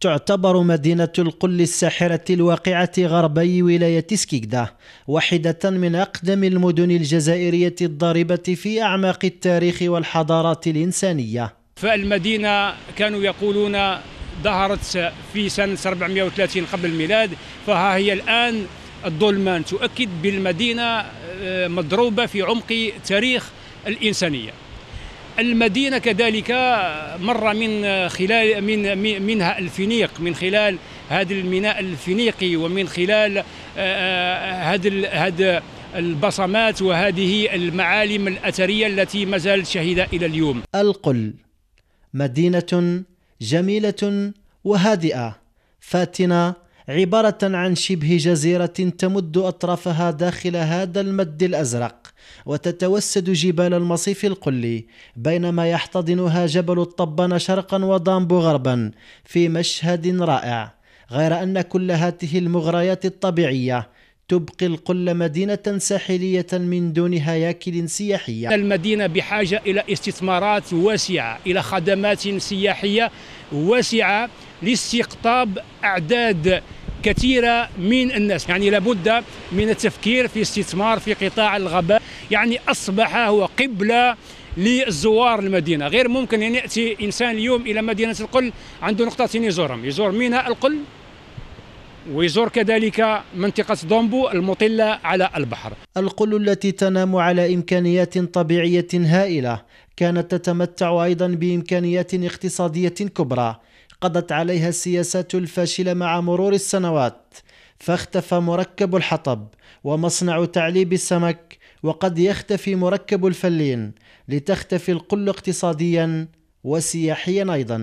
تعتبر مدينة القل الساحرة الواقعة غربي ولاية سكيكدا واحدة من أقدم المدن الجزائرية الضاربة في أعماق التاريخ والحضارات الإنسانية فالمدينة كانوا يقولون ظهرت في سنة 430 قبل الميلاد فها هي الآن الظلمان تؤكد بالمدينة آه، مضروبة في عمق تاريخ الإنسانية المدينة كذلك مر من خلال من منها الفينيق من خلال هذا الميناء الفينيقي ومن خلال آه، آه، هذا هذا البصمات وهذه المعالم الأثرية التي ما زالت شهيدة إلى اليوم القل مدينة جميلة وهادئة فاتنة عبارة عن شبه جزيرة تمد أطرافها داخل هذا المد الأزرق وتتوسد جبال المصيف القلي بينما يحتضنها جبل الطبان شرقا ودامبو غربا في مشهد رائع غير أن كل هاته المغريات الطبيعية تبقي القل مدينة ساحلية من دون هياكل سياحية المدينة بحاجة إلى استثمارات واسعة إلى خدمات سياحية واسعة لاستقطاب أعداد كثيرة من الناس يعني لابد من التفكير في استثمار في قطاع الغباء يعني أصبح هو قبلة للزوار المدينه غير ممكن ان ياتي انسان اليوم الى مدينه القل عنده نقطتين يزورهم يزور منها القل ويزور كذلك منطقة دومبو المطلة على البحر القل التي تنام على إمكانيات طبيعية هائلة كانت تتمتع أيضا بإمكانيات اقتصادية كبرى قضت عليها السياسات الفاشلة مع مرور السنوات فاختفى مركب الحطب ومصنع تعليب السمك وقد يختفي مركب الفلين لتختفي القل اقتصاديا وسياحيا أيضا